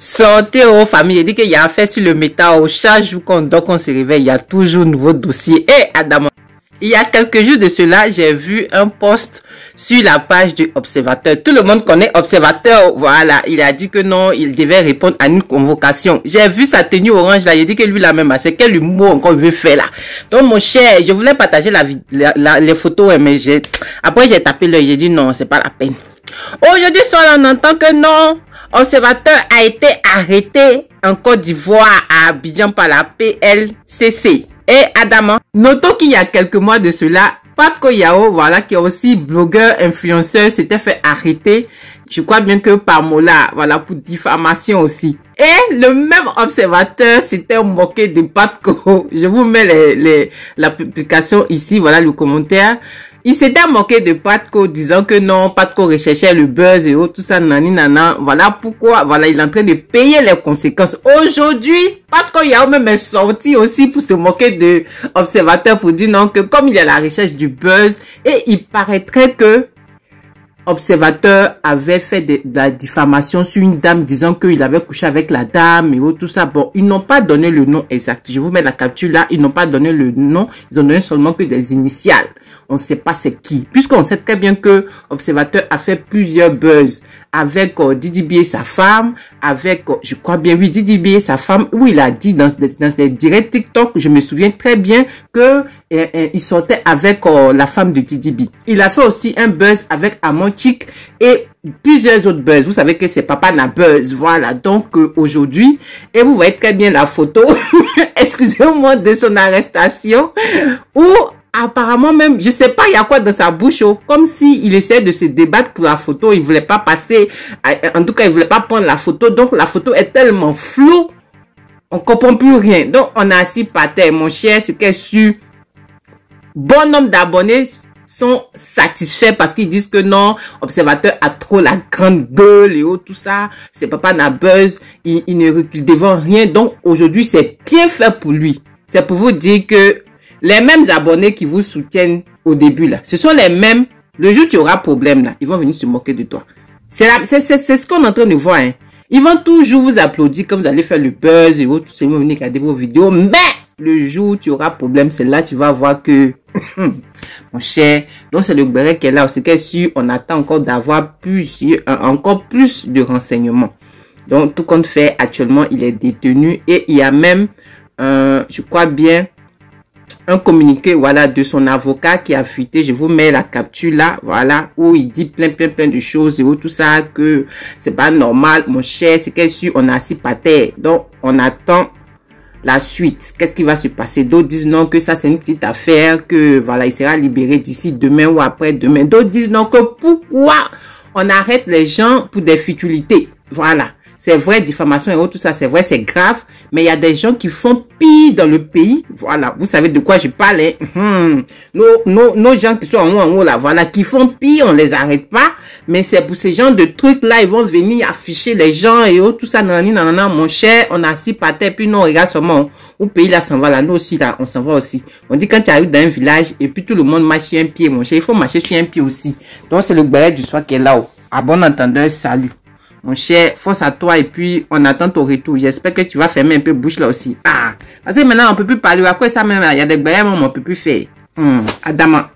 Santé aux oh, familles. Il dit qu'il y a affaire sur le métal, Au oh, chaque jour qu'on dort, qu'on se réveille, il y a toujours un nouveau dossier. Et eh, Adam, il y a quelques jours de cela, j'ai vu un post sur la page du Observateur. Tout le monde connaît Observateur. Voilà. Il a dit que non, il devait répondre à une convocation. J'ai vu sa tenue orange là. Il dit que lui là même, c'est quel humour qu'on veut faire là. Donc mon cher, je voulais partager la, la, la les photos, hein, mais j'ai, après j'ai tapé l'œil. J'ai dit non, c'est pas la peine. Aujourd'hui oh, soir, on entend que non, observateur a été arrêté en Côte d'Ivoire à Abidjan par la PLCC. Et Adamant, notons qu'il y a quelques mois de cela, Patko Yao, voilà, qui est aussi blogueur, influenceur, s'était fait arrêter, je crois bien que par Mola, voilà, pour diffamation aussi. Et le même observateur s'était moqué de Patko, Je vous mets les, la publication ici, voilà le commentaire. Il s'était moqué de Patco, disant que non, Patco recherchait le buzz et tout ça, nani, Voilà pourquoi, voilà, il est en train de payer les conséquences. Aujourd'hui, Patco a même est sorti aussi pour se moquer de Observateur pour dire non, que comme il est à la recherche du buzz, et il paraîtrait que observateur avait fait de, la diffamation sur une dame disant qu'il avait couché avec la dame et tout ça. Bon, ils n'ont pas donné le nom exact. Je vous mets la capture là. Ils n'ont pas donné le nom. Ils ont donné seulement que des initiales. On ne sait pas c'est qui. Puisqu'on sait très bien que Observateur a fait plusieurs buzz avec euh, B et sa femme, avec, euh, je crois bien, oui, Didi B et sa femme, où il a dit dans, dans des directs TikTok, je me souviens très bien que euh, euh, il sortait avec la femme de Didi B. Il a fait aussi un buzz avec Amon et plusieurs autres buzz. Vous savez que c'est Papa na buzz, voilà. Donc euh, aujourd'hui, et vous voyez très bien la photo, excusez-moi, de son arrestation, ou apparemment même, je sais pas, il y a quoi dans sa bouche, oh, comme si il essaie de se débattre pour la photo, il voulait pas passer, euh, euh, en tout cas, il voulait pas prendre la photo, donc la photo est tellement flou on comprend plus rien. Donc, on a assis par terre, mon cher, c'est quest que Bon nombre d'abonnés sont satisfaits parce qu'ils disent que non, observateur a trop la grande gueule et tout ça. C'est papa n'a il, il ne recule devant rien. Donc aujourd'hui, c'est bien fait pour lui. C'est pour vous dire que les mêmes abonnés qui vous soutiennent au début là, ce sont les mêmes. Le jour tu auras problème là, ils vont venir se moquer de toi. C'est c'est ce qu'on est en train de voir. Hein. Ils vont toujours vous applaudir comme vous allez faire le buzz et autres tout Ils vont venir regarder vos vidéos. Mais le jour où tu auras problème, c'est là tu vas voir que, mon cher, donc c'est le béret qui est là. C'est que si on attend encore d'avoir plus, encore plus de renseignements. Donc, tout compte fait, actuellement, il est détenu et il y a même, euh, je crois bien, un communiqué, voilà, de son avocat qui a fuité. Je vous mets la capture là, voilà, où il dit plein, plein, plein de choses et où tout ça, que c'est pas normal, mon cher, c'est que si on a assis par terre. Donc, on attend la suite. Qu'est-ce qui va se passer D'autres disent non, que ça c'est une petite affaire, que voilà, il sera libéré d'ici demain ou après demain. D'autres disent non, que pourquoi on arrête les gens pour des futilités Voilà. C'est vrai, diffamation et autres, tout ça, c'est vrai, c'est grave. Mais il y a des gens qui font pire dans le pays. Voilà, vous savez de quoi je parle. Hein? Hmm. Nos, nos, gens qui sont en haut, en haut, là, voilà, qui font pire, on les arrête pas. Mais c'est pour ces gens de trucs-là, ils vont venir afficher les gens et autres, tout ça, non, non, mon cher, on a assis par terre, puis non, regarde seulement, au pays, là, s'en va, là, nous aussi, là, on s'en va aussi. On dit quand tu arrives dans un village, et puis tout le monde marche sur un pied, mon cher, il faut marcher sur un pied aussi. Donc, c'est le balai du soir qui est là-haut. À bon entendeur, salut. Mon cher, force à toi et puis on attend ton retour. J'espère que tu vas fermer un peu bouche là aussi. Ah, parce que maintenant on peut plus parler. À quoi ça même, il y a des bails, on peut plus faire. Hum, Adama.